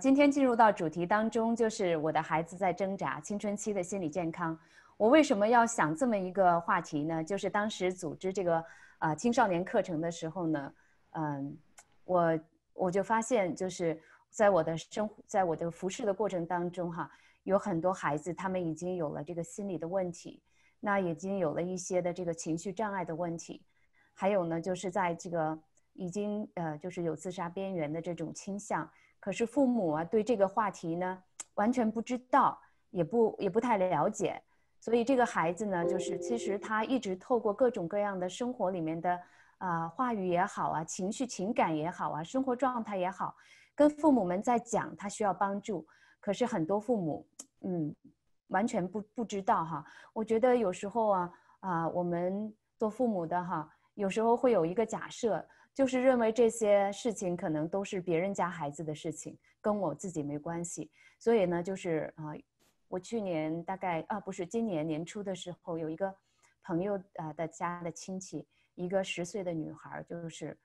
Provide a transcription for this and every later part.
今天进入到主题当中，就是我的孩子在挣扎，青春期的心理健康。我为什么要想这么一个话题呢？就是当时组织这个啊青少年课程的时候呢，嗯，我我就发现，就是在我的生，在我的服侍的过程当中，哈，有很多孩子他们已经有了这个心理的问题，那已经有了一些的这个情绪障碍的问题，还有呢，就是在这个已经呃，就是有自杀边缘的这种倾向。可是父母啊，对这个话题呢，完全不知道，也不也不太了解，所以这个孩子呢，就是其实他一直透过各种各样的生活里面的啊话语也好啊，情绪情感也好啊，生活状态也好，跟父母们在讲他需要帮助。可是很多父母，嗯，完全不不知道哈。我觉得有时候啊啊，我们做父母的哈，有时候会有一个假设。就是认为这些事情可能都是别人家孩子的事情，跟我自己没关系。所以呢，就是啊，我去年大概啊，不是今年年初的时候，有一个朋友啊的家的亲戚，一个十岁的女孩，就是，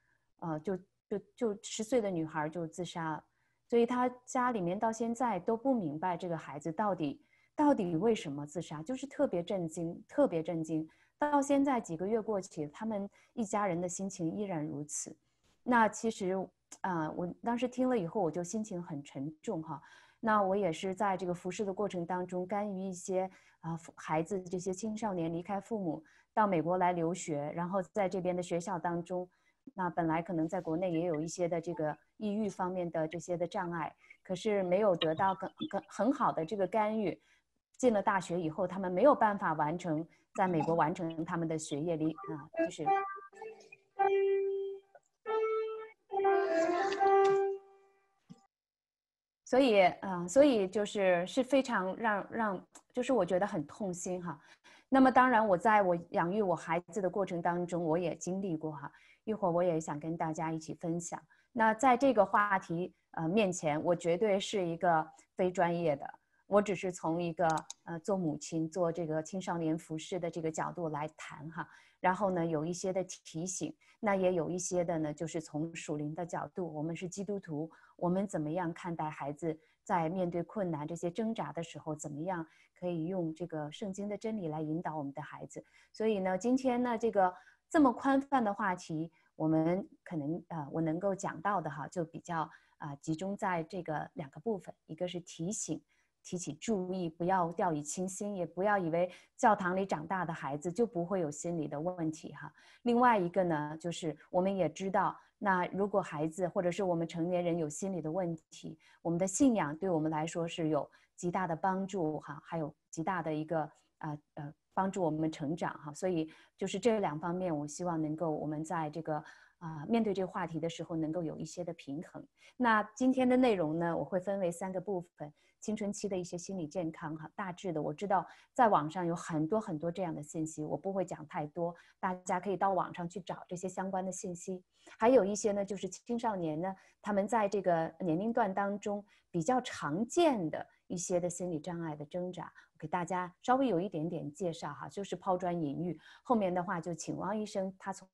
呃，就就就十岁的女孩就自杀了。所以她家里面到现在都不明白这个孩子到底到底为什么自杀，就是特别震惊，特别震惊。到现在几个月过去，他们一家人的心情依然如此。那其实啊，我当时听了以后，我就心情很沉重哈。那我也是在这个服侍的过程当中，干预一些啊孩子这些青少年离开父母到美国来留学，然后在这边的学校当中，那本来可能在国内也有一些的这个抑郁方面的这些的障碍，可是没有得到更更很好的这个干预。进了大学以后，他们没有办法完成。在美国完成他们的学业里啊，就是，所以啊，所以就是是非常让让，就是我觉得很痛心哈。那么当然，我在我养育我孩子的过程当中，我也经历过哈。一会儿我也想跟大家一起分享。那在这个话题呃面前，我绝对是一个非专业的。我只是从一个呃做母亲、做这个青少年服饰的这个角度来谈哈，然后呢有一些的提醒，那也有一些的呢，就是从属灵的角度，我们是基督徒，我们怎么样看待孩子在面对困难、这些挣扎的时候，怎么样可以用这个圣经的真理来引导我们的孩子？所以呢，今天呢这个这么宽泛的话题，我们可能呃我能够讲到的哈，就比较啊集中在这个两个部分，一个是提醒。提起注意，不要掉以轻心，也不要以为教堂里长大的孩子就不会有心理的问题哈。另外一个呢，就是我们也知道，那如果孩子或者是我们成年人有心理的问题，我们的信仰对我们来说是有极大的帮助哈，还有极大的一个呃呃帮助我们成长哈。所以就是这两方面，我希望能够我们在这个啊面对这个话题的时候能够有一些的平衡。那今天的内容呢，我会分为三个部分。青春期的一些心理健康，哈，大致的我知道，在网上有很多很多这样的信息，我不会讲太多，大家可以到网上去找这些相关的信息。还有一些呢，就是青少年呢，他们在这个年龄段当中比较常见的一些的心理障碍的挣扎。给大家稍微有一点点介绍哈，就是抛砖引玉。后面的话就请汪医生他从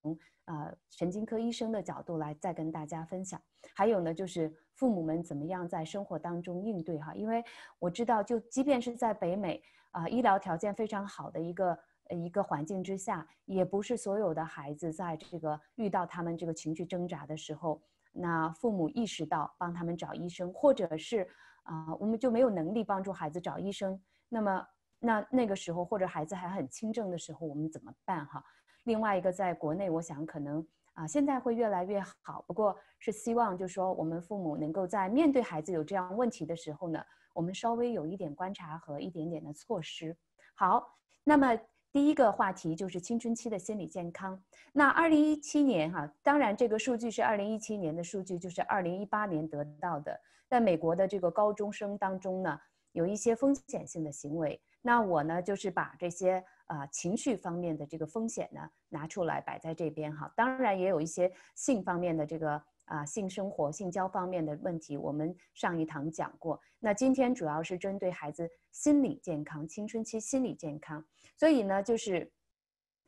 呃神经科医生的角度来再跟大家分享。还有呢，就是父母们怎么样在生活当中应对哈，因为我知道，就即便是在北美啊医疗条件非常好的一个一个环境之下，也不是所有的孩子在这个遇到他们这个情绪挣扎的时候，那父母意识到帮他们找医生，或者是啊我们就没有能力帮助孩子找医生。那么，那那个时候或者孩子还很轻症的时候，我们怎么办哈？另外一个，在国内，我想可能啊，现在会越来越好。不过，是希望就是说，我们父母能够在面对孩子有这样问题的时候呢，我们稍微有一点观察和一点点的措施。好，那么第一个话题就是青春期的心理健康。那二零一七年哈，当然这个数据是二零一七年的数据，就是二零一八年得到的，在美国的这个高中生当中呢。有一些风险性的行为，那我呢就是把这些啊情绪方面的这个风险呢拿出来摆在这边哈。当然也有一些性方面的这个啊性生活、性交方面的问题，我们上一堂讲过。那今天主要是针对孩子心理健康、青春期心理健康，所以呢就是。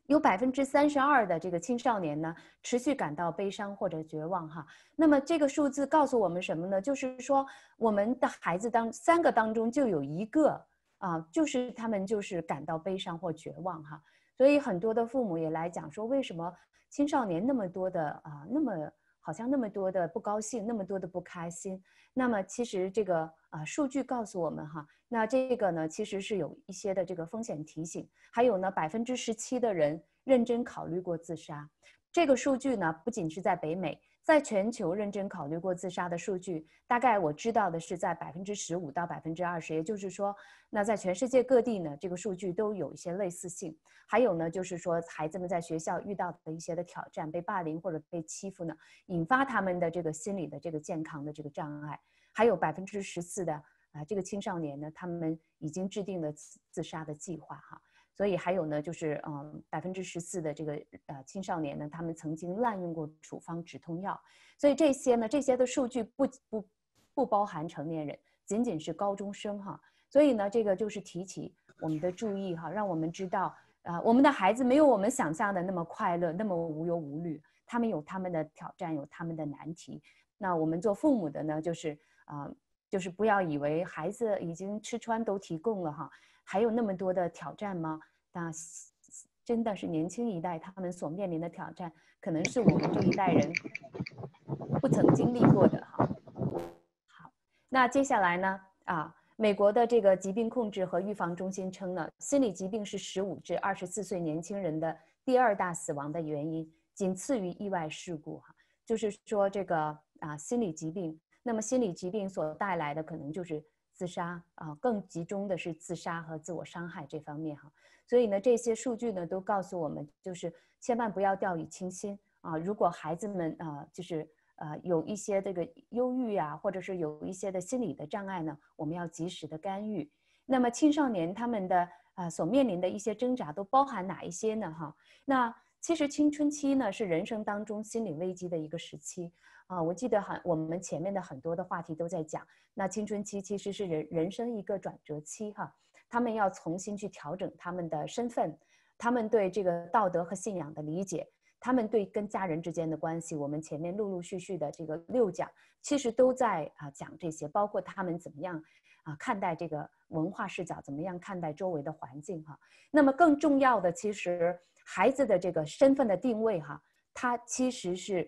有百分之三十二的这个青少年呢，持续感到悲伤或者绝望哈。那么这个数字告诉我们什么呢？就是说，我们的孩子当三个当中就有一个啊，就是他们就是感到悲伤或绝望哈。所以很多的父母也来讲说，为什么青少年那么多的啊那么。好像那么多的不高兴，那么多的不开心。那么其实这个啊，数据告诉我们哈，那这个呢其实是有一些的这个风险提醒。还有呢，百分之十七的人认真考虑过自杀。这个数据呢，不仅是在北美。在全球认真考虑过自杀的数据，大概我知道的是在百分之十五到百分之二十，也就是说，那在全世界各地呢，这个数据都有一些类似性。还有呢，就是说孩子们在学校遇到的一些的挑战，被霸凌或者被欺负呢，引发他们的这个心理的这个健康的这个障碍。还有百分之十四的啊，这个青少年呢，他们已经制定了自自杀的计划哈。所以还有呢，就是嗯，百分之十四的这个呃青少年呢，他们曾经滥用过处方止痛药。所以这些呢，这些的数据不不不包含成年人，仅仅是高中生哈。所以呢，这个就是提起我们的注意哈，让我们知道啊，我们的孩子没有我们想象的那么快乐，那么无忧无虑，他们有他们的挑战，有他们的难题。那我们做父母的呢，就是啊，就是不要以为孩子已经吃穿都提供了哈。还有那么多的挑战吗？那真的是年轻一代他们所面临的挑战，可能是我们这一代人不曾经历过的哈。好，那接下来呢？啊，美国的这个疾病控制和预防中心称呢，心理疾病是十五至二十四岁年轻人的第二大死亡的原因，仅次于意外事故哈。就是说这个啊，心理疾病，那么心理疾病所带来的可能就是。自杀啊，更集中的是自杀和自我伤害这方面哈，所以呢，这些数据呢都告诉我们，就是千万不要掉以轻心啊！如果孩子们啊，就是呃有一些这个忧郁呀，或者是有一些的心理的障碍呢，我们要及时的干预。那么青少年他们的啊所面临的一些挣扎都包含哪一些呢？哈，那。其实青春期呢是人生当中心理危机的一个时期，啊，我记得很，我们前面的很多的话题都在讲，那青春期其实是人人生一个转折期哈，他们要重新去调整他们的身份，他们对这个道德和信仰的理解，他们对跟家人之间的关系，我们前面陆陆续续的这个六讲其实都在啊讲这些，包括他们怎么样啊看待这个文化视角，怎么样看待周围的环境哈，那么更重要的其实。孩子的这个身份的定位，哈，他其实是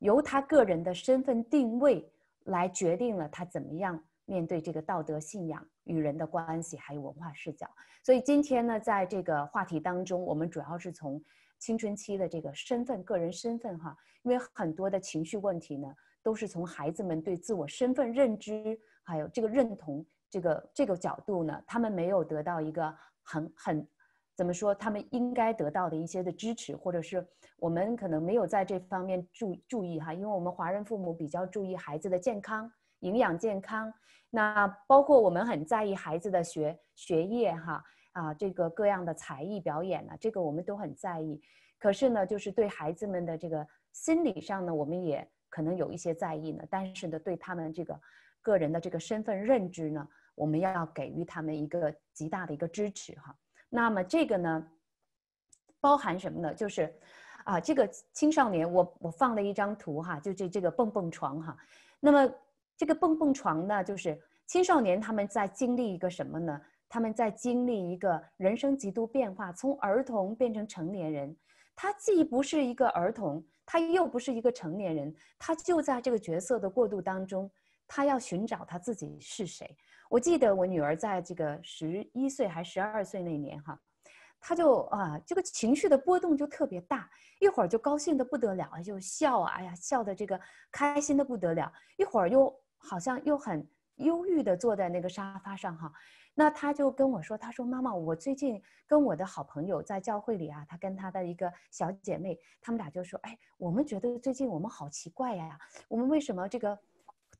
由他个人的身份定位来决定了他怎么样面对这个道德信仰、与人的关系，还有文化视角。所以今天呢，在这个话题当中，我们主要是从青春期的这个身份、个人身份，哈，因为很多的情绪问题呢，都是从孩子们对自我身份认知，还有这个认同这个这个角度呢，他们没有得到一个很很。怎么说？他们应该得到的一些的支持，或者是我们可能没有在这方面注注意哈。因为我们华人父母比较注意孩子的健康、营养、健康，那包括我们很在意孩子的学学业哈啊，这个各样的才艺表演呢，这个我们都很在意。可是呢，就是对孩子们的这个心理上呢，我们也可能有一些在意呢。但是呢，对他们这个个人的这个身份认知呢，我们要给予他们一个极大的一个支持哈。那么这个呢，包含什么呢？就是，啊，这个青少年，我我放了一张图哈，就这这个蹦蹦床哈。那么这个蹦蹦床呢，就是青少年他们在经历一个什么呢？他们在经历一个人生极度变化，从儿童变成成年人。他既不是一个儿童，他又不是一个成年人，他就在这个角色的过渡当中，他要寻找他自己是谁。我记得我女儿在这个十一岁还十二岁那年哈，她就啊，这个情绪的波动就特别大，一会儿就高兴的不得了，就笑啊，哎呀，笑的这个开心的不得了，一会儿又好像又很忧郁的坐在那个沙发上哈，那她就跟我说，她说妈妈，我最近跟我的好朋友在教会里啊，她跟她的一个小姐妹，她们俩就说，哎，我们觉得最近我们好奇怪呀，我们为什么这个？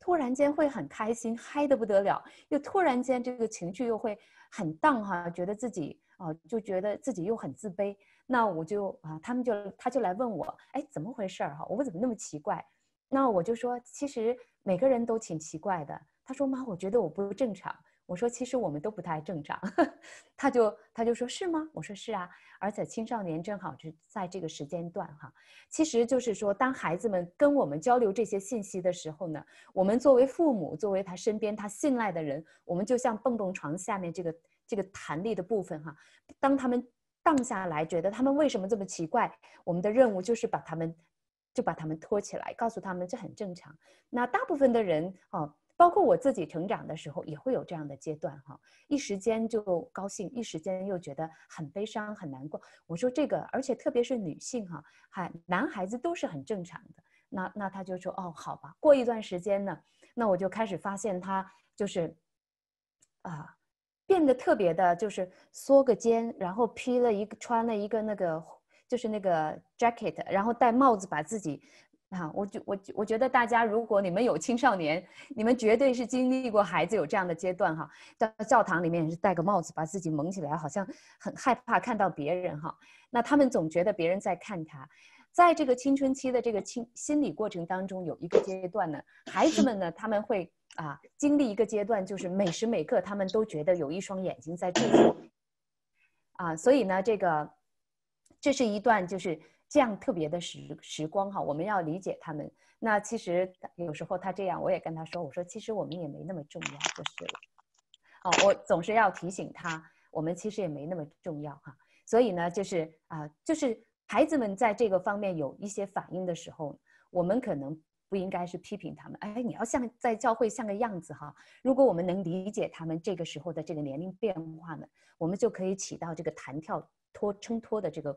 突然间会很开心，嗨的不得了；又突然间这个情绪又会很荡哈，觉得自己啊，就觉得自己又很自卑。那我就啊，他们就他就来问我，哎，怎么回事儿哈？我怎么那么奇怪？那我就说，其实每个人都挺奇怪的。他说妈，我觉得我不正常。我说，其实我们都不太正常，他就他就说是吗？我说是啊，而且青少年正好是在这个时间段哈，其实就是说，当孩子们跟我们交流这些信息的时候呢，我们作为父母，作为他身边他信赖的人，我们就像蹦蹦床下面这个这个弹力的部分哈，当他们荡下来，觉得他们为什么这么奇怪，我们的任务就是把他们就把他们托起来，告诉他们这很正常。那大部分的人哦。包括我自己成长的时候也会有这样的阶段哈，一时间就高兴，一时间又觉得很悲伤很难过。我说这个，而且特别是女性哈，还男孩子都是很正常的。那那他就说哦，好吧，过一段时间呢，那我就开始发现他就是，啊，变得特别的就是缩个肩，然后披了一个穿了一个那个就是那个 jacket，然后戴帽子把自己。啊，我就我我觉得大家，如果你们有青少年，你们绝对是经历过孩子有这样的阶段哈。到教堂里面是戴个帽子，把自己蒙起来，好像很害怕看到别人哈。那他们总觉得别人在看他，在这个青春期的这个青心理过程当中，有一个阶段呢，孩子们呢他们会啊经历一个阶段，就是每时每刻他们都觉得有一双眼睛在注视。啊，所以呢，这个这是一段就是。这样特别的时时光哈，我们要理解他们。那其实有时候他这样，我也跟他说：“我说其实我们也没那么重要，就是，哦，我总是要提醒他，我们其实也没那么重要哈。”所以呢，就是啊，就是孩子们在这个方面有一些反应的时候，我们可能不应该是批评他们。哎，你要像在教会像个样子哈。如果我们能理解他们这个时候的这个年龄变化呢，我们就可以起到这个弹跳托撑托的这个。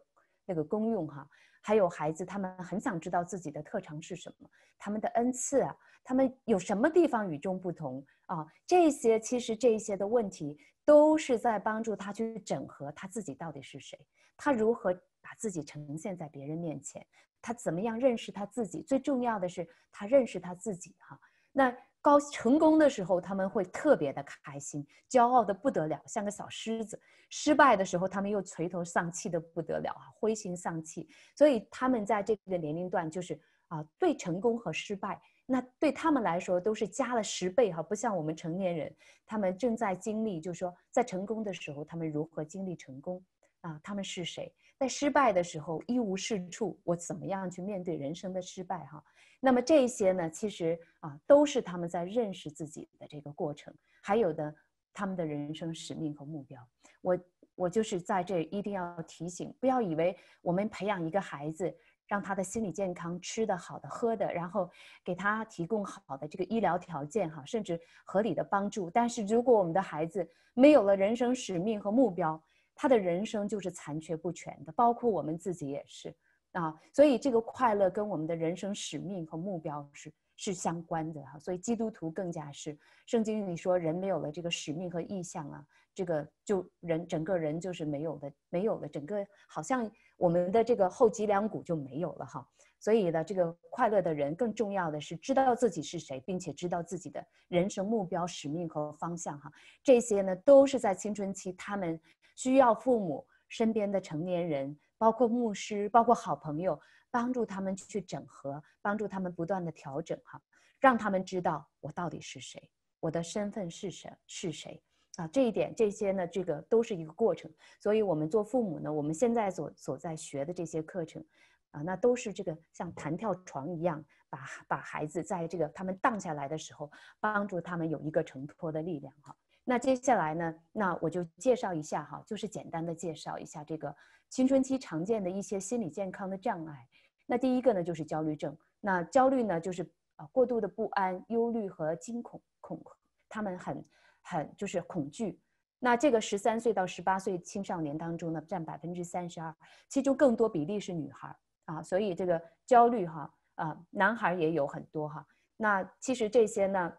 那个功用哈，还有孩子，他们很想知道自己的特长是什么，他们的恩赐啊，他们有什么地方与众不同啊？这些其实这些的问题，都是在帮助他去整合他自己到底是谁，他如何把自己呈现在别人面前，他怎么样认识他自己？最重要的是他认识他自己哈。那。高成功的时候，他们会特别的开心，骄傲的不得了，像个小狮子；失败的时候，他们又垂头丧气的不得了啊，灰心丧气。所以他们在这个年龄段，就是啊，对成功和失败，那对他们来说都是加了十倍哈。不像我们成年人，他们正在经历，就是说，在成功的时候，他们如何经历成功啊？他们是谁？在失败的时候一无是处，我怎么样去面对人生的失败哈？那么这些呢，其实啊都是他们在认识自己的这个过程。还有的，他们的人生使命和目标。我我就是在这一定要提醒，不要以为我们培养一个孩子，让他的心理健康，吃的好的，喝的，然后给他提供好的这个医疗条件哈，甚至合理的帮助。但是如果我们的孩子没有了人生使命和目标，他的人生就是残缺不全的，包括我们自己也是，啊，所以这个快乐跟我们的人生使命和目标是是相关的哈。所以基督徒更加是，圣经里说人没有了这个使命和意向啊，这个就人整个人就是没有的，没有了整个好像我们的这个后脊梁骨就没有了哈。所以呢，这个快乐的人更重要的是知道自己是谁，并且知道自己的人生目标、使命和方向哈。这些呢，都是在青春期他们。需要父母身边的成年人，包括牧师，包括好朋友，帮助他们去整合，帮助他们不断的调整哈，让他们知道我到底是谁，我的身份是谁是谁啊？这一点，这些呢，这个都是一个过程。所以我们做父母呢，我们现在所所在学的这些课程，啊，那都是这个像弹跳床一样，把把孩子在这个他们荡下来的时候，帮助他们有一个承托的力量哈。那接下来呢？那我就介绍一下哈，就是简单的介绍一下这个青春期常见的一些心理健康的障碍。那第一个呢，就是焦虑症。那焦虑呢，就是啊过度的不安、忧虑和惊恐、恐，他们很很就是恐惧。那这个十三岁到十八岁青少年当中呢，占百分之三十二，其中更多比例是女孩啊，所以这个焦虑哈啊男孩也有很多哈。那其实这些呢。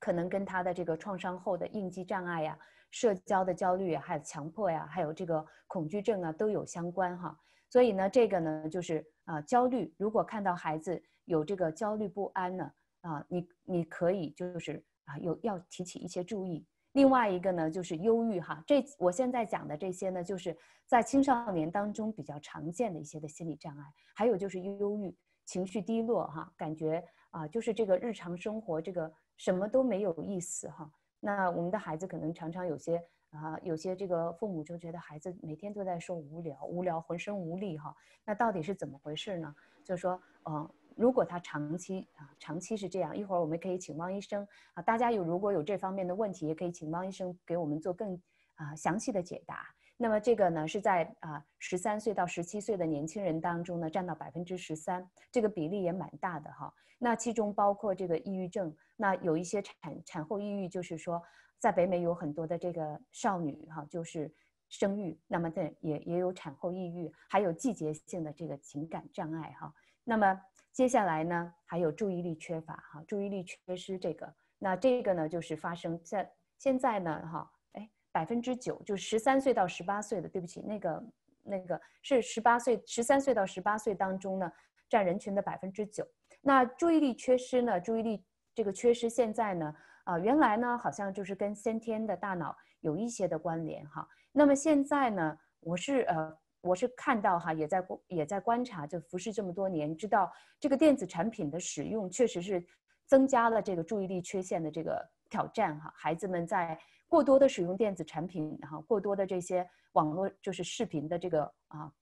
可能跟他的这个创伤后的应激障碍呀、社交的焦虑啊、还有强迫呀、还有这个恐惧症啊都有相关哈。所以呢，这个呢就是啊焦虑，如果看到孩子有这个焦虑不安呢啊，你你可以就是啊有要提起一些注意。另外一个呢就是忧郁哈，这我现在讲的这些呢就是在青少年当中比较常见的一些的心理障碍，还有就是忧郁，情绪低落哈，感觉啊就是这个日常生活这个。什么都没有意思哈，那我们的孩子可能常常有些啊，有些这个父母就觉得孩子每天都在说无聊，无聊，浑身无力哈，那到底是怎么回事呢？就是说，嗯，如果他长期啊，长期是这样，一会儿我们可以请汪医生啊，大家有如果有这方面的问题，也可以请汪医生给我们做更啊详细的解答。那么这个呢，是在啊十三岁到十七岁的年轻人当中呢，占到百分之十三，这个比例也蛮大的哈。那其中包括这个抑郁症，那有一些产产后抑郁，就是说在北美有很多的这个少女哈，就是生育，那么也也有产后抑郁，还有季节性的这个情感障碍哈。那么接下来呢，还有注意力缺乏哈，注意力缺失这个，那这个呢，就是发生在现在呢哈。百分之九，就是十三岁到十八岁的。对不起，那个那个是十八岁，十三岁到十八岁当中呢，占人群的百分之九。那注意力缺失呢？注意力这个缺失现在呢，啊，原来呢好像就是跟先天的大脑有一些的关联哈。那么现在呢，我是呃，我是看到哈，也在也在观察，就服侍这么多年，知道这个电子产品的使用确实是增加了这个注意力缺陷的这个挑战哈。孩子们在。过多的使用电子产品，哈，过多的这些网络就是视频的这个啊，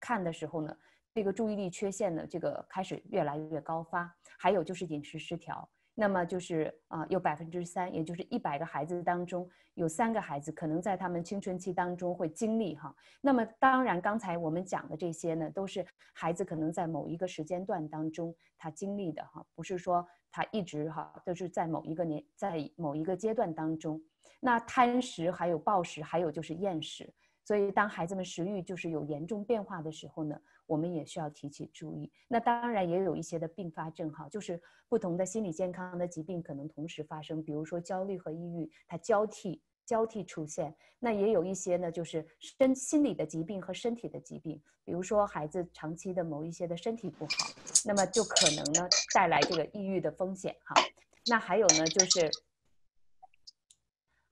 看的时候呢，这个注意力缺陷呢，这个开始越来越高发，还有就是饮食失调。那么就是啊，有百分之三，也就是一百个孩子当中有三个孩子可能在他们青春期当中会经历哈。那么当然，刚才我们讲的这些呢，都是孩子可能在某一个时间段当中他经历的哈，不是说他一直哈，就是在某一个年在某一个阶段当中。那贪食、还有暴食，还有就是厌食，所以当孩子们食欲就是有严重变化的时候呢，我们也需要提起注意。那当然也有一些的并发症哈，就是不同的心理健康的疾病可能同时发生，比如说焦虑和抑郁，它交替交替出现。那也有一些呢，就是身心理的疾病和身体的疾病，比如说孩子长期的某一些的身体不好，那么就可能呢带来这个抑郁的风险哈。那还有呢，就是。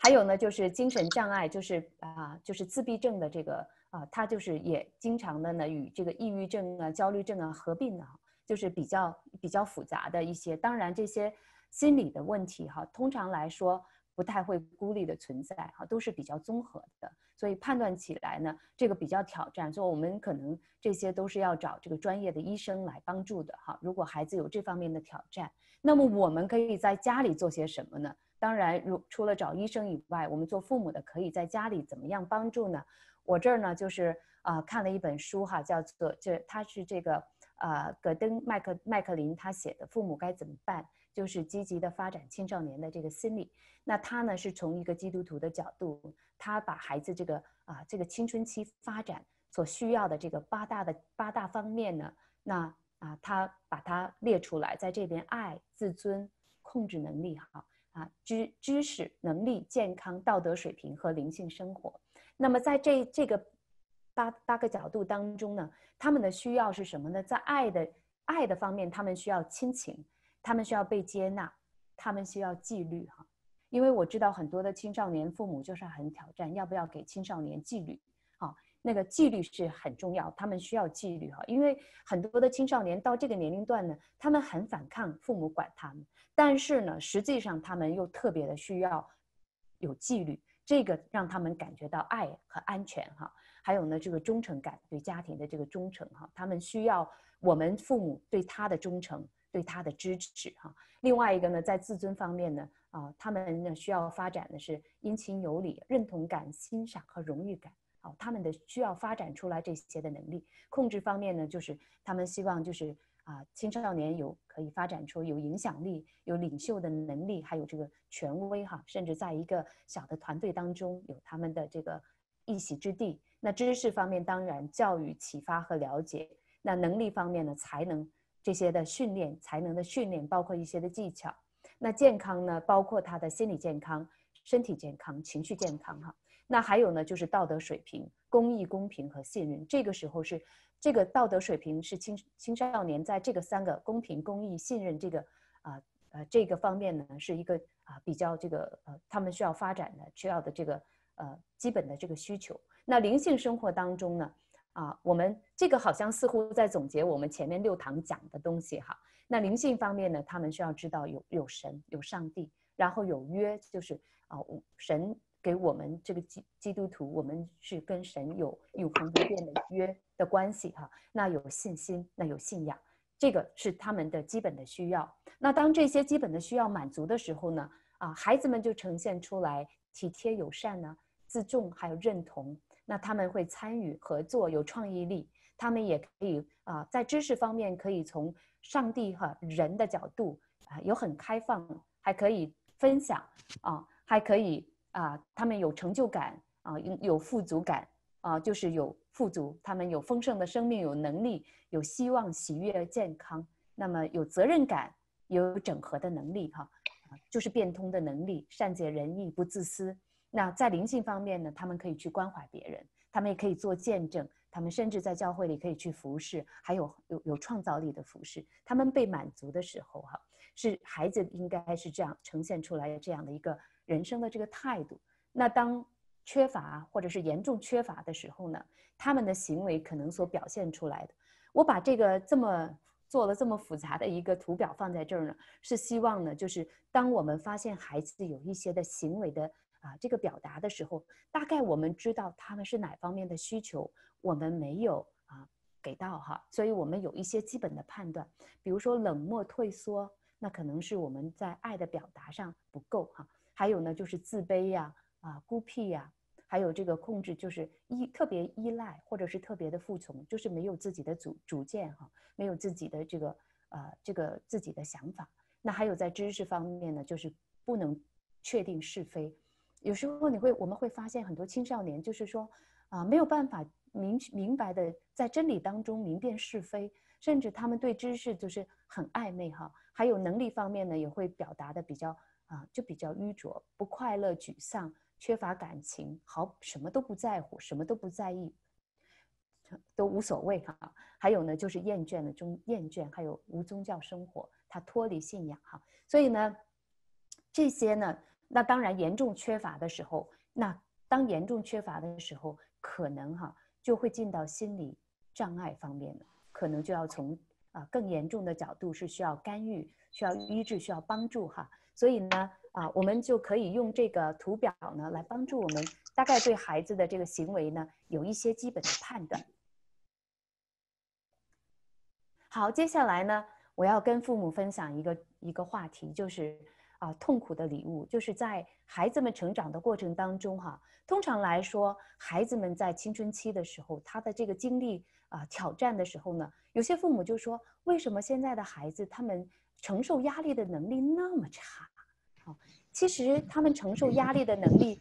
还有呢，就是精神障碍，就是啊，就是自闭症的这个啊，他就是也经常的呢与这个抑郁症啊、焦虑症啊合并的，就是比较比较复杂的一些。当然，这些心理的问题哈，通常来说不太会孤立的存在哈，都是比较综合的，所以判断起来呢，这个比较挑战。所以，我们可能这些都是要找这个专业的医生来帮助的哈。如果孩子有这方面的挑战，那么我们可以在家里做些什么呢？当然，如除了找医生以外，我们做父母的可以在家里怎么样帮助呢？我这儿呢，就是啊，看了一本书哈，叫做这，他是这个呃，戈登麦克麦克林他写的《父母该怎么办》，就是积极的发展青少年的这个心理。那他呢，是从一个基督徒的角度，他把孩子这个啊，这个青春期发展所需要的这个八大的八大方面呢，那啊，他把它列出来，在这边爱、自尊、控制能力哈。啊，知知识、能力、健康、道德水平和灵性生活。那么，在这这个八八个角度当中呢，他们的需要是什么呢？在爱的爱的方面，他们需要亲情，他们需要被接纳，他们需要纪律，哈。因为我知道很多的青少年父母就是很挑战，要不要给青少年纪律？那个纪律是很重要，他们需要纪律哈，因为很多的青少年到这个年龄段呢，他们很反抗父母管他们，但是呢，实际上他们又特别的需要有纪律，这个让他们感觉到爱和安全哈，还有呢，这个忠诚感，对家庭的这个忠诚哈，他们需要我们父母对他的忠诚，对他的支持哈。另外一个呢，在自尊方面呢，啊，他们呢需要发展的是殷勤有礼、认同感、欣赏和荣誉感。他们的需要发展出来这些的能力。控制方面呢，就是他们希望就是啊，青少年有可以发展出有影响力、有领袖的能力，还有这个权威哈，甚至在一个小的团队当中有他们的这个一席之地。那知识方面，当然教育、启发和了解。那能力方面呢，才能这些的训练，才能的训练包括一些的技巧。那健康呢，包括他的心理健康、身体健康、情绪健康哈。那还有呢，就是道德水平、公益、公平和信任。这个时候是这个道德水平是青青少年在这个三个公平、公益、信任这个啊呃这个方面呢，是一个啊比较这个呃他们需要发展的需要的这个呃基本的这个需求。那灵性生活当中呢啊，我们这个好像似乎在总结我们前面六堂讲的东西哈。那灵性方面呢，他们需要知道有有神有上帝，然后有约，就是啊神。给我们这个基基督徒，我们是跟神有永恒不变的约的关系哈。那有信心，那有信仰，这个是他们的基本的需要。那当这些基本的需要满足的时候呢，啊，孩子们就呈现出来体贴友善呢，自重还有认同。那他们会参与合作，有创意力。他们也可以啊，在知识方面可以从上帝哈人的角度啊，有很开放，还可以分享啊，还可以。啊，他们有成就感啊，有有富足感啊，就是有富足。他们有丰盛的生命，有能力，有希望、喜悦、健康。那么有责任感，有整合的能力哈，就是变通的能力，善解人意，不自私。那在灵性方面呢，他们可以去关怀别人，他们也可以做见证，他们甚至在教会里可以去服侍，还有有有创造力的服侍。他们被满足的时候哈，是孩子应该是这样呈现出来的这样的一个。人生的这个态度，那当缺乏或者是严重缺乏的时候呢，他们的行为可能所表现出来的，我把这个这么做了这么复杂的一个图表放在这儿呢，是希望呢，就是当我们发现孩子有一些的行为的啊这个表达的时候，大概我们知道他们是哪方面的需求，我们没有啊给到哈，所以我们有一些基本的判断，比如说冷漠退缩，那可能是我们在爱的表达上不够哈。还有呢，就是自卑呀，啊，孤僻呀，还有这个控制，就是依特别依赖，或者是特别的服从，就是没有自己的主主见哈，没有自己的这个呃这个自己的想法。那还有在知识方面呢，就是不能确定是非。有时候你会我们会发现很多青少年就是说啊，没有办法明明白的在真理当中明辨是非，甚至他们对知识就是很暧昧哈。还有能力方面呢，也会表达的比较。啊，就比较愚拙，不快乐、沮丧，缺乏感情，好什么都不在乎，什么都不在意，都无所谓哈。还有呢，就是厌倦了中厌倦，还有无宗教生活，他脱离信仰哈。所以呢，这些呢，那当然严重缺乏的时候，那当严重缺乏的时候，可能哈就会进到心理障碍方面的，可能就要从啊更严重的角度是需要干预、需要医治、需要帮助哈。所以呢，啊，我们就可以用这个图表呢，来帮助我们大概对孩子的这个行为呢，有一些基本的判断。好，接下来呢，我要跟父母分享一个一个话题，就是啊，痛苦的礼物，就是在孩子们成长的过程当中，哈，通常来说，孩子们在青春期的时候，他的这个经历啊，挑战的时候呢，有些父母就说，为什么现在的孩子他们？承受压力的能力那么差，好，其实他们承受压力的能力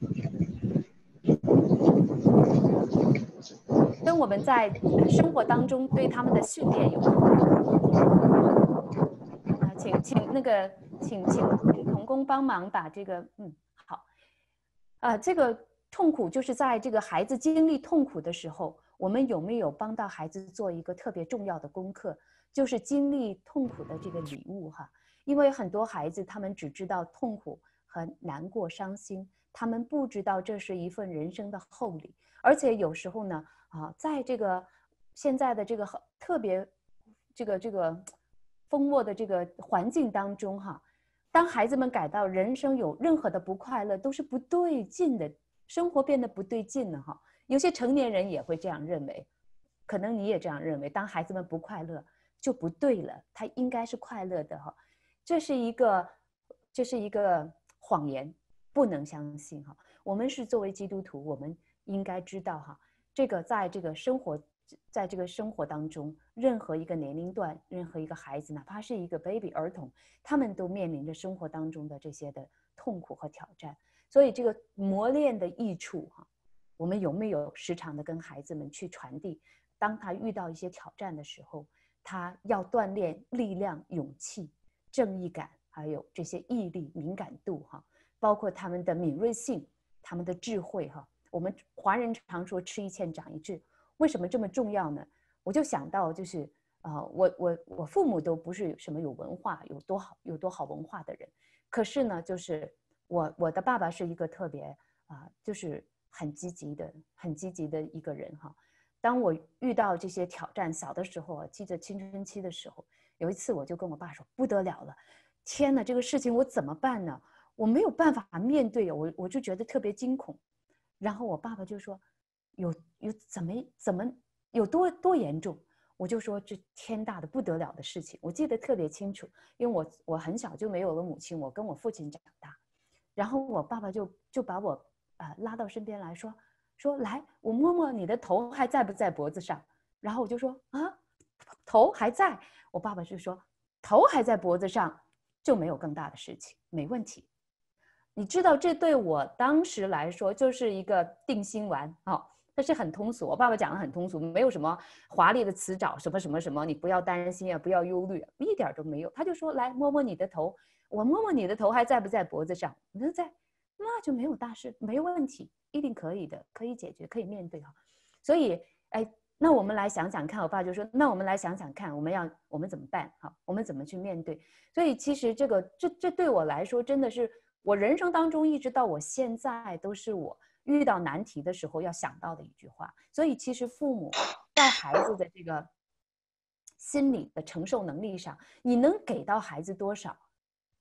跟我们在生活当中对他们的训练有关。啊，请请那个请请童工帮忙把这个，嗯，好，啊，这个痛苦就是在这个孩子经历痛苦的时候，我们有没有帮到孩子做一个特别重要的功课？就是经历痛苦的这个礼物哈，因为很多孩子他们只知道痛苦和难过、伤心，他们不知道这是一份人生的厚礼。而且有时候呢，啊，在这个现在的这个特别这个这个封末的这个环境当中哈，当孩子们感到人生有任何的不快乐都是不对劲的生活变得不对劲了哈，有些成年人也会这样认为，可能你也这样认为。当孩子们不快乐。就不对了，他应该是快乐的哈，这是一个，这是一个谎言，不能相信哈。我们是作为基督徒，我们应该知道哈，这个在这个生活，在这个生活当中，任何一个年龄段，任何一个孩子，哪怕是一个 baby 儿童，他们都面临着生活当中的这些的痛苦和挑战。所以，这个磨练的益处哈，我们有没有时常的跟孩子们去传递？当他遇到一些挑战的时候。他要锻炼力量、勇气、正义感，还有这些毅力、敏感度，哈，包括他们的敏锐性、他们的智慧，哈。我们华人常说“吃一堑，长一智”，为什么这么重要呢？我就想到，就是啊，我我我父母都不是什么有文化、有多好、有多好文化的人，可是呢，就是我我的爸爸是一个特别啊，就是很积极的、很积极的一个人，哈。当我遇到这些挑战，小的时候，我记得青春期的时候，有一次我就跟我爸说：“不得了了，天哪，这个事情我怎么办呢？我没有办法面对我，我就觉得特别惊恐。”然后我爸爸就说：“有有怎么怎么有多多严重？”我就说：“这天大的不得了的事情。”我记得特别清楚，因为我我很小就没有了母亲，我跟我父亲长大，然后我爸爸就就把我呃拉到身边来说。说来，我摸摸你的头还在不在脖子上？然后我就说啊，头还在。我爸爸就说，头还在脖子上，就没有更大的事情，没问题。你知道，这对我当时来说就是一个定心丸啊。但是很通俗，我爸爸讲的很通俗，没有什么华丽的词藻，什么什么什么，你不要担心啊，不要忧虑，一点都没有。他就说，来摸摸你的头，我摸摸你的头还在不在脖子上？你在。那就没有大事，没有问题，一定可以的，可以解决，可以面对哈。所以，哎，那我们来想想看，我爸就说：“那我们来想想看，我们要我们怎么办？哈，我们怎么去面对？”所以，其实这个，这这对我来说，真的是我人生当中一直到我现在都是我遇到难题的时候要想到的一句话。所以，其实父母 在孩子的这个心理的承受能力上，你能给到孩子多少？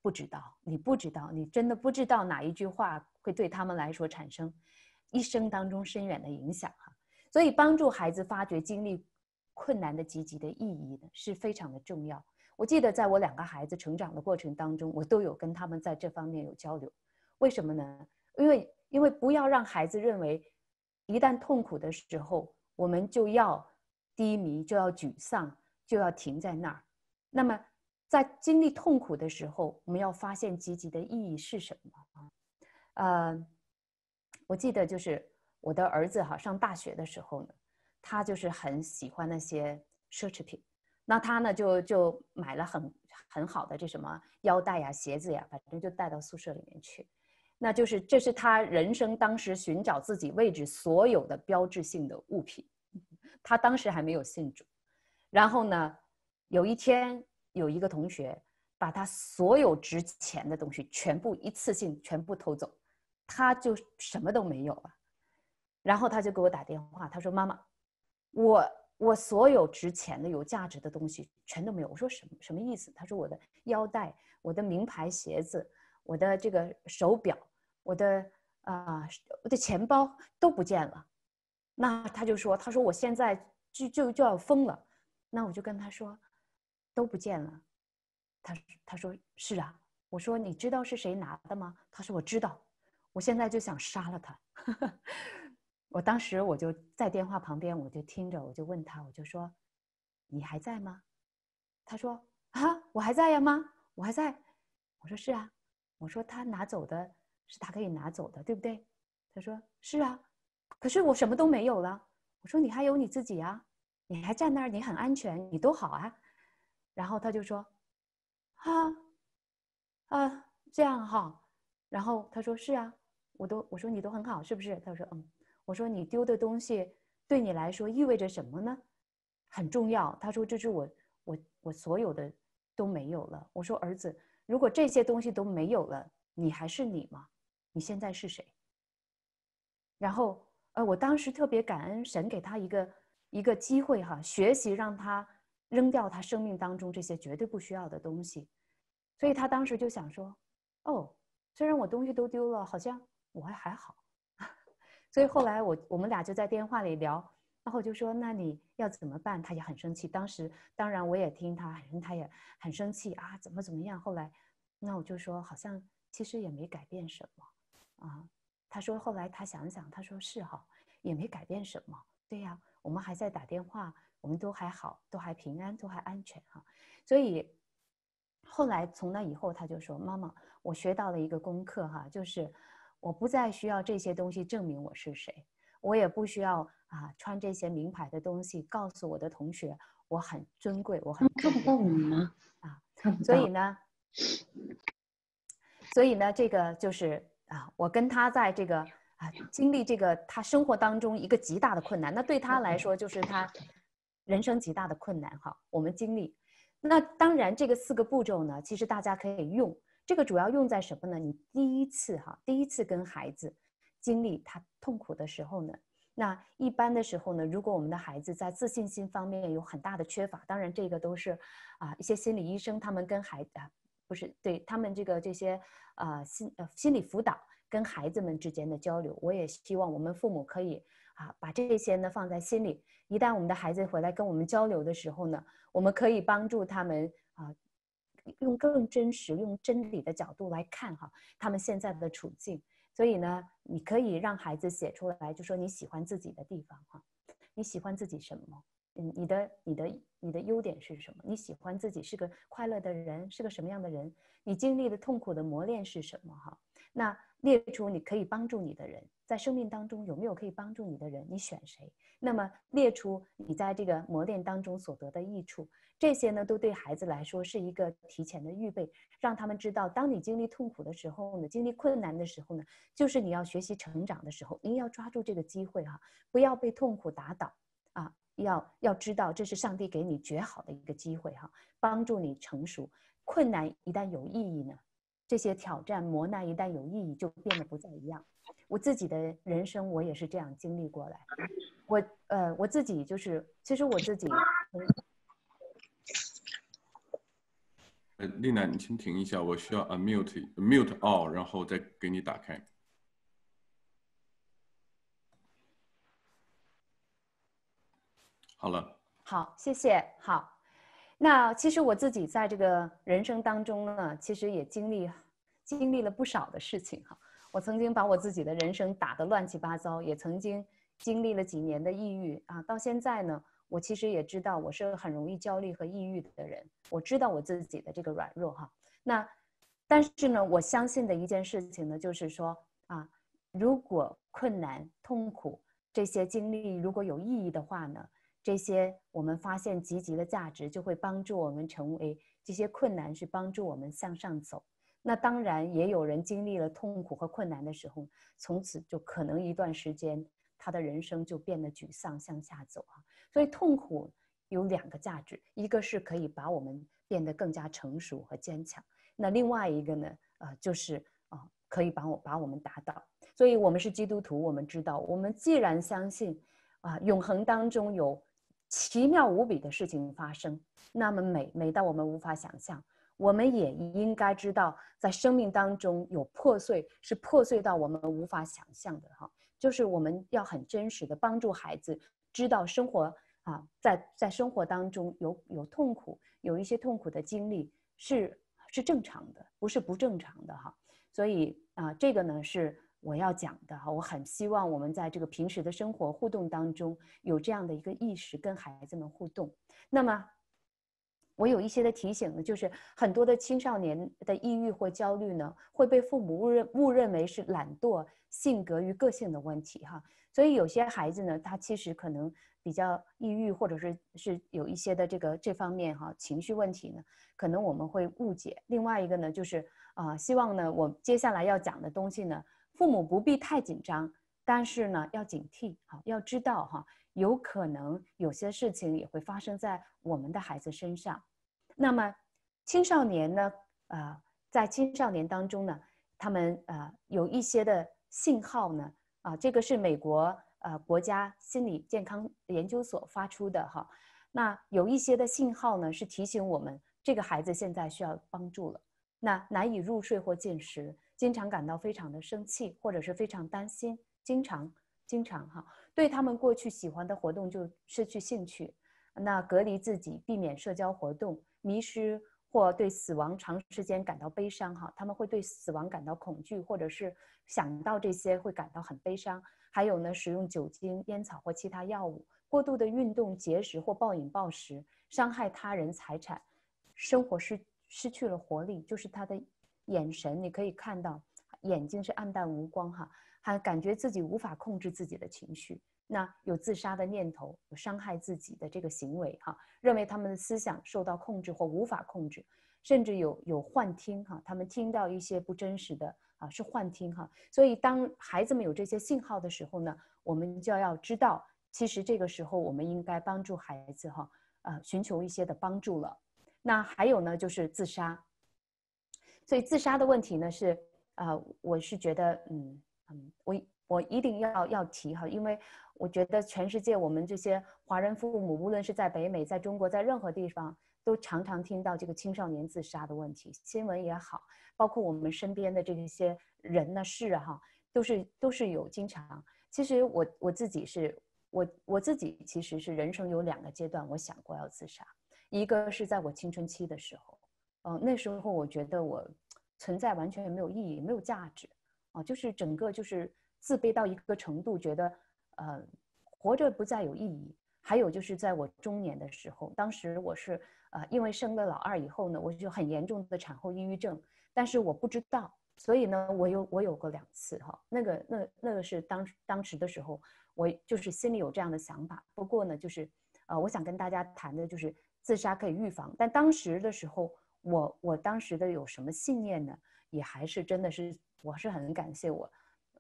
不知道，你不知道，你真的不知道哪一句话会对他们来说产生一生当中深远的影响哈。所以，帮助孩子发掘经历困难的积极的意义呢，是非常的重要。我记得在我两个孩子成长的过程当中，我都有跟他们在这方面有交流。为什么呢？因为，因为不要让孩子认为，一旦痛苦的时候，我们就要低迷，就要沮丧，就要停在那儿。那么，在经历痛苦的时候，我们要发现积极的意义是什么啊？呃，我记得就是我的儿子哈上大学的时候呢，他就是很喜欢那些奢侈品，那他呢就就买了很很好的这什么腰带呀、鞋子呀，反正就带到宿舍里面去。那就是这是他人生当时寻找自己位置所有的标志性的物品。他当时还没有信主，然后呢，有一天。有一个同学把他所有值钱的东西全部一次性全部偷走，他就什么都没有了。然后他就给我打电话，他说：“妈妈，我我所有值钱的、有价值的东西全都没有。”我说：“什么什么意思？”他说：“我的腰带、我的名牌鞋子、我的这个手表、我的啊我的钱包都不见了。”那他就说：“他说我现在就就就要疯了。”那我就跟他说。都不见了，他他说是啊，我说你知道是谁拿的吗？他说我知道，我现在就想杀了他。我当时我就在电话旁边，我就听着，我就问他，我就说，你还在吗？他说啊，我还在呀，妈，我还在。我说是啊，我说他拿走的是他可以拿走的，对不对？他说是啊，可是我什么都没有了。我说你还有你自己啊，你还站那儿，你很安全，你多好啊。然后他就说，啊，啊，这样哈，然后他说是啊，我都我说你都很好是不是？他说嗯，我说你丢的东西对你来说意味着什么呢？很重要。他说这是我我我所有的都没有了。我说儿子，如果这些东西都没有了，你还是你吗？你现在是谁？然后呃，我当时特别感恩神给他一个一个机会哈，学习让他。扔掉他生命当中这些绝对不需要的东西，所以他当时就想说：“哦，虽然我东西都丢了，好像我还还好。”所以后来我我们俩就在电话里聊，然我就说：“那你要怎么办？”他也很生气。当时当然我也听他，他也很生气啊，怎么怎么样？后来，那我就说：“好像其实也没改变什么。”啊，他说：“后来他想想，他说是哈，也没改变什么。”对呀，我们还在打电话。我们都还好，都还平安，都还安全哈。所以后来从那以后，他就说：“妈妈，我学到了一个功课哈，就是我不再需要这些东西证明我是谁，我也不需要啊穿这些名牌的东西告诉我的同学我很尊贵，我很看不到你吗？啊，所以呢，所以呢，这个就是啊，我跟他在这个啊经历这个他生活当中一个极大的困难，那对他来说就是他。人生极大的困难哈，我们经历。那当然，这个四个步骤呢，其实大家可以用。这个主要用在什么呢？你第一次哈，第一次跟孩子经历他痛苦的时候呢，那一般的时候呢，如果我们的孩子在自信心方面有很大的缺乏，当然这个都是，啊，一些心理医生他们跟孩啊，不是对他们这个这些啊心呃心理辅导跟孩子们之间的交流，我也希望我们父母可以。啊，把这些呢放在心里。一旦我们的孩子回来跟我们交流的时候呢，我们可以帮助他们啊，用更真实、用真理的角度来看哈他们现在的处境。所以呢，你可以让孩子写出来，就说你喜欢自己的地方哈，你喜欢自己什么？嗯，你的、你的、你的优点是什么？你喜欢自己是个快乐的人，是个什么样的人？你经历的痛苦的磨练是什么？哈，那列出你可以帮助你的人。在生命当中有没有可以帮助你的人？你选谁？那么列出你在这个磨练当中所得的益处，这些呢都对孩子来说是一个提前的预备，让他们知道，当你经历痛苦的时候呢，经历困难的时候呢，就是你要学习成长的时候，你要抓住这个机会哈，不要被痛苦打倒啊，要要知道这是上帝给你绝好的一个机会哈，帮助你成熟。困难一旦有意义呢，这些挑战磨难一旦有意义，就变得不再一样。我自己的人生，我也是这样经历过来。我，呃，我自己就是，其实我自己，呃，丽娜，你先停一下，我需要 mute mute all，然后再给你打开。好了。好，谢谢。好，那其实我自己在这个人生当中呢，其实也经历，经历了不少的事情哈。我曾经把我自己的人生打得乱七八糟，也曾经经历了几年的抑郁啊！到现在呢，我其实也知道我是很容易焦虑和抑郁的人，我知道我自己的这个软弱哈。那，但是呢，我相信的一件事情呢，就是说啊，如果困难、痛苦这些经历如果有意义的话呢，这些我们发现积极的价值，就会帮助我们成为这些困难，是帮助我们向上走。那当然，也有人经历了痛苦和困难的时候，从此就可能一段时间，他的人生就变得沮丧，向下走啊。所以，痛苦有两个价值，一个是可以把我们变得更加成熟和坚强；那另外一个呢，啊，就是啊，可以把我把我们打倒。所以我们是基督徒，我们知道，我们既然相信，啊，永恒当中有奇妙无比的事情发生，那么美美到我们无法想象。我们也应该知道，在生命当中有破碎，是破碎到我们无法想象的哈。就是我们要很真实的帮助孩子，知道生活啊，在在生活当中有有痛苦，有一些痛苦的经历是是正常的，不是不正常的哈。所以啊，这个呢是我要讲的哈。我很希望我们在这个平时的生活互动当中有这样的一个意识，跟孩子们互动。那么。我有一些的提醒呢，就是很多的青少年的抑郁或焦虑呢，会被父母误认误认为是懒惰、性格与个性的问题哈。所以有些孩子呢，他其实可能比较抑郁，或者是是有一些的这个这方面哈情绪问题呢，可能我们会误解。另外一个呢，就是啊，希望呢，我接下来要讲的东西呢，父母不必太紧张，但是呢要警惕哈，要知道哈，有可能有些事情也会发生在我们的孩子身上。那么青少年呢？呃，在青少年当中呢，他们呃有一些的信号呢啊，这个是美国呃国家心理健康研究所发出的哈。那有一些的信号呢，是提醒我们这个孩子现在需要帮助了。那难以入睡或进食，经常感到非常的生气或者是非常担心，经常经常哈，对他们过去喜欢的活动就失去兴趣，那隔离自己，避免社交活动。迷失或对死亡长时间感到悲伤，哈，他们会对死亡感到恐惧，或者是想到这些会感到很悲伤。还有呢，使用酒精、烟草或其他药物，过度的运动、节食或暴饮暴食，伤害他人财产，生活失失去了活力，就是他的眼神，你可以看到眼睛是暗淡无光，哈，还感觉自己无法控制自己的情绪。那有自杀的念头，有伤害自己的这个行为，哈，认为他们的思想受到控制或无法控制，甚至有有幻听，哈，他们听到一些不真实的，啊，是幻听，哈。所以，当孩子们有这些信号的时候呢，我们就要知道，其实这个时候我们应该帮助孩子，哈，啊，寻求一些的帮助了。那还有呢，就是自杀。所以，自杀的问题呢，是啊，我是觉得，嗯嗯，我我一定要要提哈，因为。我觉得全世界，我们这些华人父母，无论是在北美、在中国、在任何地方，都常常听到这个青少年自杀的问题。新闻也好，包括我们身边的这些人呢、事啊，都是都是有经常。其实我我自己是，我我自己其实是人生有两个阶段，我想过要自杀。一个是在我青春期的时候，嗯，那时候我觉得我存在完全也没有意义、没有价值，啊，就是整个就是自卑到一个程度，觉得。呃，活着不再有意义。还有就是在我中年的时候，当时我是呃，因为生了老二以后呢，我就很严重的产后抑郁症。但是我不知道，所以呢，我有我有过两次哈，那个那那个是当当时的时候，我就是心里有这样的想法。不过呢，就是呃，我想跟大家谈的就是自杀可以预防。但当时的时候，我我当时的有什么信念呢？也还是真的是我是很感谢我。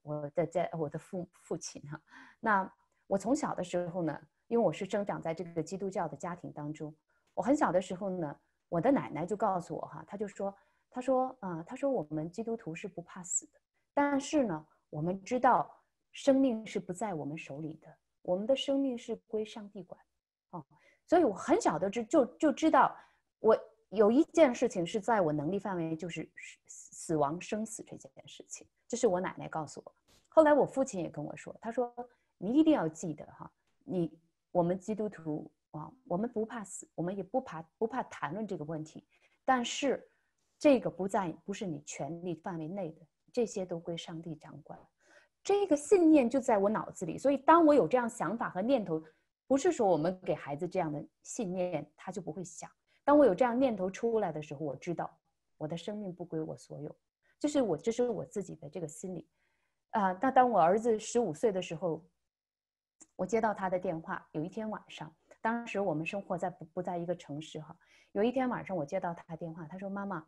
我的在我的父父亲哈，那我从小的时候呢，因为我是生长在这个基督教的家庭当中，我很小的时候呢，我的奶奶就告诉我哈，她就说，她说啊，她说我们基督徒是不怕死的，但是呢，我们知道生命是不在我们手里的，我们的生命是归上帝管，哦，所以我很小的就就就知道我。有一件事情是在我能力范围，就是死死亡生死这件事情。这是我奶奶告诉我，后来我父亲也跟我说，他说：“你一定要记得哈，你我们基督徒啊，我们不怕死，我们也不怕不怕谈论这个问题。但是，这个不在不是你权力范围内的，这些都归上帝掌管。这个信念就在我脑子里，所以当我有这样想法和念头，不是说我们给孩子这样的信念，他就不会想。”当我有这样念头出来的时候，我知道我的生命不归我所有，就是我，这是我自己的这个心理，啊。那当我儿子十五岁的时候，我接到他的电话。有一天晚上，当时我们生活在不不在一个城市哈。有一天晚上，我接到他的电话，他说：“妈妈，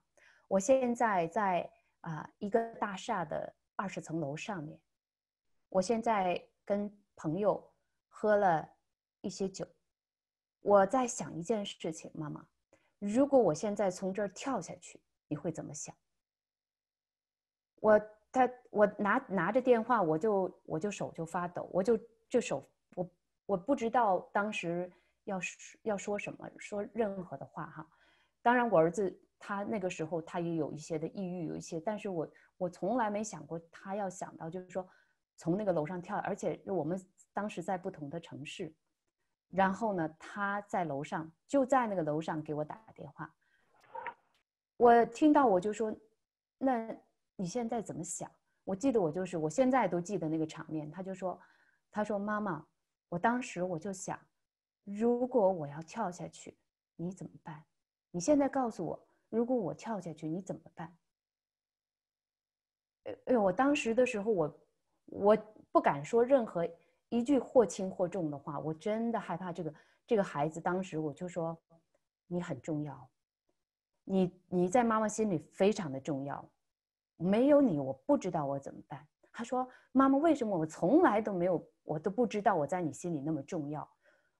我现在在啊一个大厦的二十层楼上面，我现在跟朋友喝了一些酒，我在想一件事情，妈妈。”如果我现在从这儿跳下去，你会怎么想？我他我拿拿着电话，我就我就手就发抖，我就就手我我不知道当时要说要说什么，说任何的话哈。当然，我儿子他那个时候他也有一些的抑郁，有一些，但是我我从来没想过他要想到就是说从那个楼上跳，而且我们当时在不同的城市。然后呢，他在楼上，就在那个楼上给我打电话。我听到，我就说：“那你现在怎么想？”我记得，我就是我现在都记得那个场面。他就说：“他说妈妈，我当时我就想，如果我要跳下去，你怎么办？你现在告诉我，如果我跳下去，你怎么办？”哎，呦，我当时的时候，我我不敢说任何。一句或轻或重的话，我真的害怕这个这个孩子。当时我就说：“你很重要，你你在妈妈心里非常的重要，没有你，我不知道我怎么办。”他说：“妈妈，为什么我从来都没有，我都不知道我在你心里那么重要？”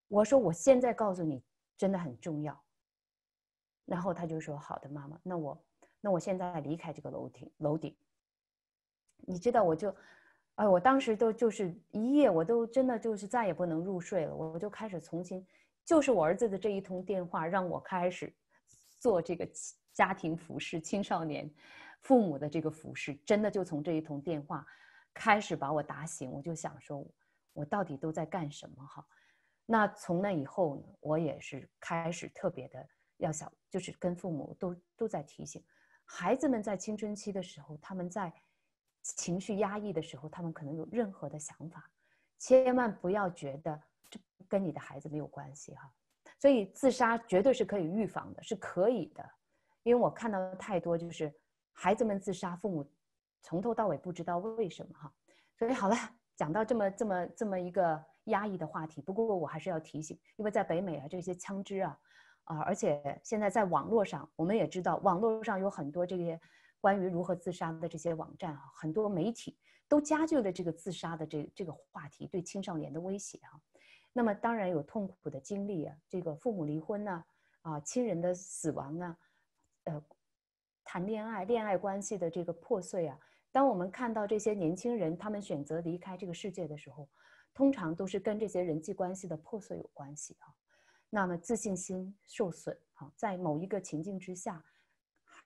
我说：“我现在告诉你，真的很重要。”然后他就说：“好的，妈妈，那我那我现在离开这个楼顶楼顶。”你知道，我就。哎，我当时都就是一夜，我都真的就是再也不能入睡了。我就开始重新，就是我儿子的这一通电话，让我开始做这个家庭服侍青少年父母的这个服侍。真的就从这一通电话开始把我打醒，我就想说，我到底都在干什么哈？那从那以后呢，我也是开始特别的要想，就是跟父母都都在提醒孩子们在青春期的时候，他们在。情绪压抑的时候，他们可能有任何的想法，千万不要觉得这跟你的孩子没有关系哈。所以自杀绝对是可以预防的，是可以的，因为我看到太多就是孩子们自杀，父母从头到尾不知道为什么哈。所以好了，讲到这么这么这么一个压抑的话题，不过我还是要提醒，因为在北美啊，这些枪支啊，啊，而且现在在网络上，我们也知道网络上有很多这些。关于如何自杀的这些网站啊，很多媒体都加剧了这个自杀的这这个话题对青少年的威胁啊。那么当然有痛苦的经历啊，这个父母离婚呐、啊，亲人的死亡啊，呃，谈恋爱、恋爱关系的这个破碎啊。当我们看到这些年轻人他们选择离开这个世界的时候，通常都是跟这些人际关系的破碎有关系啊。那么自信心受损啊，在某一个情境之下。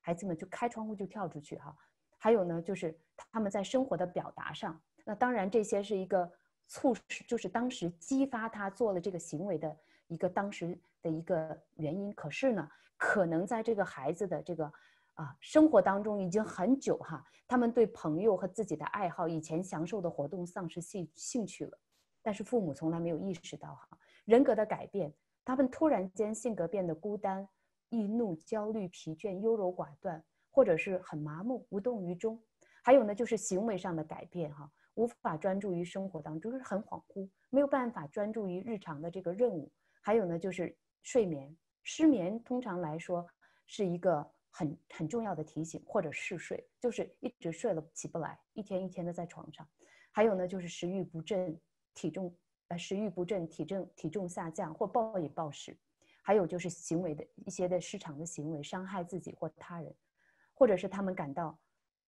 孩子们就开窗户就跳出去哈，还有呢，就是他们在生活的表达上，那当然这些是一个促使，就是当时激发他做了这个行为的一个当时的一个原因。可是呢，可能在这个孩子的这个啊生活当中已经很久哈，他们对朋友和自己的爱好以前享受的活动丧失兴兴趣了，但是父母从来没有意识到哈人格的改变，他们突然间性格变得孤单。易怒、焦虑、疲倦、优柔寡断，或者是很麻木、无动于衷。还有呢，就是行为上的改变，哈，无法专注于生活当中，就是很恍惚，没有办法专注于日常的这个任务。还有呢，就是睡眠失眠，通常来说是一个很很重要的提醒，或者嗜睡，就是一直睡了起不来，一天一天的在床上。还有呢，就是食欲不振，体重呃食欲不振，体重体重下降或暴饮暴食。还有就是行为的一些的市场的行为，伤害自己或他人，或者是他们感到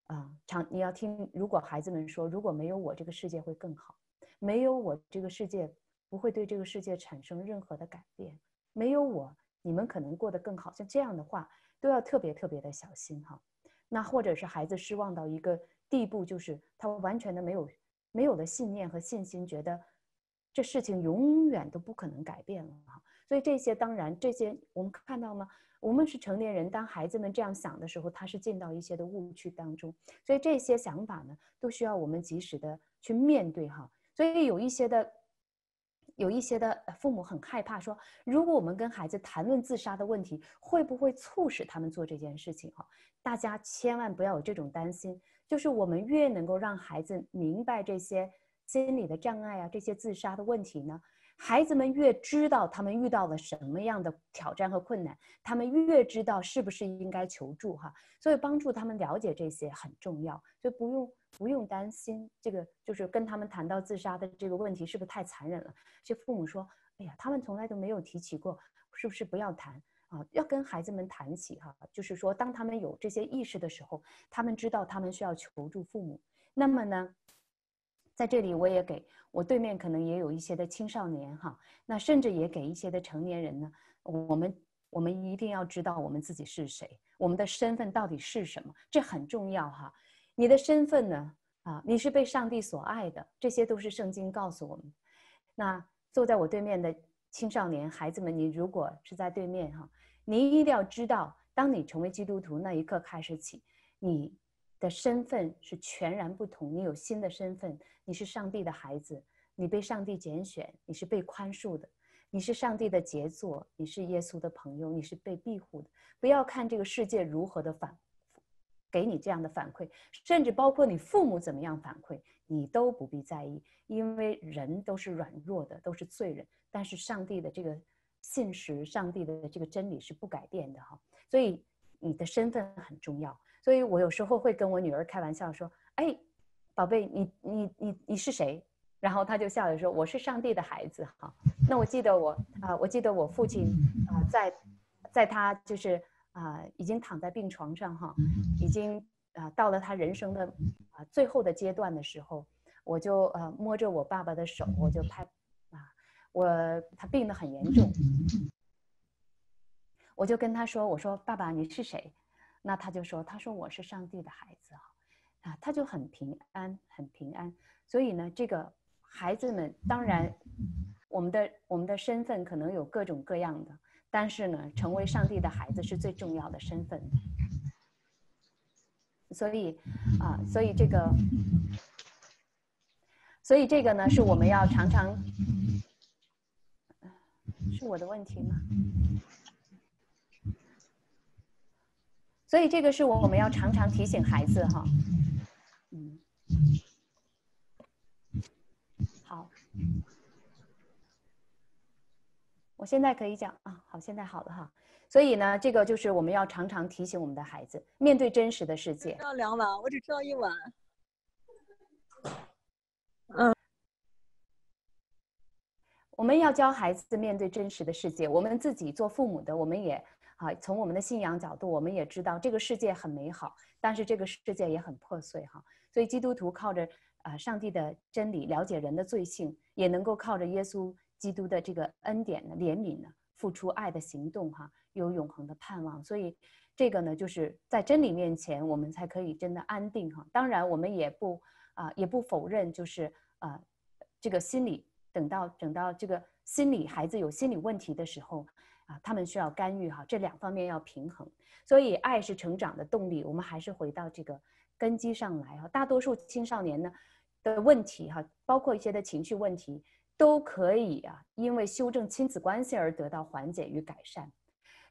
啊，常你要听，如果孩子们说如果没有我，这个世界会更好；没有我，这个世界不会对这个世界产生任何的改变；没有我，你们可能过得更好。像这样的话，都要特别特别的小心哈。那或者是孩子失望到一个地步，就是他完全的没有没有了信念和信心，觉得这事情永远都不可能改变了哈。所以这些当然，这些我们看到吗？我们是成年人，当孩子们这样想的时候，他是进到一些的误区当中。所以这些想法呢，都需要我们及时的去面对哈。所以有一些的，有一些的父母很害怕说，如果我们跟孩子谈论自杀的问题，会不会促使他们做这件事情哈？大家千万不要有这种担心，就是我们越能够让孩子明白这些心理的障碍啊，这些自杀的问题呢。孩子们越知道他们遇到了什么样的挑战和困难，他们越知道是不是应该求助哈。所以帮助他们了解这些很重要。所以不用不用担心，这个就是跟他们谈到自杀的这个问题是不是太残忍了？这父母说，哎呀，他们从来都没有提起过，是不是不要谈啊？要跟孩子们谈起哈，就是说当他们有这些意识的时候，他们知道他们需要求助父母，那么呢？在这里，我也给我对面可能也有一些的青少年哈，那甚至也给一些的成年人呢。我们我们一定要知道我们自己是谁，我们的身份到底是什么，这很重要哈。你的身份呢？啊，你是被上帝所爱的，这些都是圣经告诉我们那坐在我对面的青少年孩子们，你如果是在对面哈，你一定要知道，当你成为基督徒那一刻开始起，你。的身份是全然不同。你有新的身份，你是上帝的孩子，你被上帝拣选，你是被宽恕的，你是上帝的杰作，你是耶稣的朋友，你是被庇护的。不要看这个世界如何的反给你这样的反馈，甚至包括你父母怎么样反馈，你都不必在意，因为人都是软弱的，都是罪人。但是上帝的这个信实，上帝的这个真理是不改变的，哈。所以你的身份很重要。所以我有时候会跟我女儿开玩笑说：“哎，宝贝，你你你你是谁？”然后她就笑着说：“我是上帝的孩子。”哈，那我记得我啊，我记得我父亲啊，在在他就是啊，已经躺在病床上哈，已经啊到了他人生的啊最后的阶段的时候，我就呃摸着我爸爸的手，我就拍啊，我他病得很严重，我就跟他说：“我说爸爸，你是谁？”那他就说：“他说我是上帝的孩子啊，啊，他就很平安，很平安。所以呢，这个孩子们当然，我们的我们的身份可能有各种各样的，但是呢，成为上帝的孩子是最重要的身份。所以，啊，所以这个，所以这个呢，是我们要常常，是我的问题吗？”所以这个是我我们要常常提醒孩子哈，嗯，好，我现在可以讲啊，好，现在好了哈。所以呢，这个就是我们要常常提醒我们的孩子，面对真实的世界。要两碗，我只吃到一碗。嗯，我们要教孩子面对真实的世界，我们自己做父母的，我们也。啊，从我们的信仰角度，我们也知道这个世界很美好，但是这个世界也很破碎哈。所以基督徒靠着啊上帝的真理，了解人的罪性，也能够靠着耶稣基督的这个恩典呢、怜悯呢，付出爱的行动哈，有永恒的盼望。所以这个呢，就是在真理面前，我们才可以真的安定哈。当然，我们也不啊也不否认，就是啊这个心理，等到等到这个心理孩子有心理问题的时候。啊，他们需要干预哈，这两方面要平衡，所以爱是成长的动力。我们还是回到这个根基上来哈。大多数青少年呢的问题哈，包括一些的情绪问题，都可以啊，因为修正亲子关系而得到缓解与改善。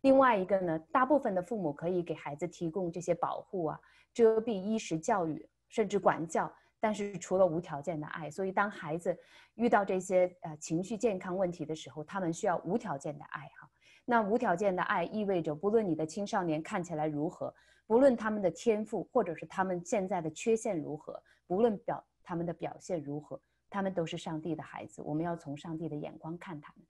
另外一个呢，大部分的父母可以给孩子提供这些保护啊、遮蔽、衣食、教育，甚至管教。但是除了无条件的爱，所以当孩子遇到这些呃情绪健康问题的时候，他们需要无条件的爱哈。那无条件的爱意味着，不论你的青少年看起来如何，不论他们的天赋或者是他们现在的缺陷如何，不论表他们的表现如何，他们都是上帝的孩子。我们要从上帝的眼光看他们。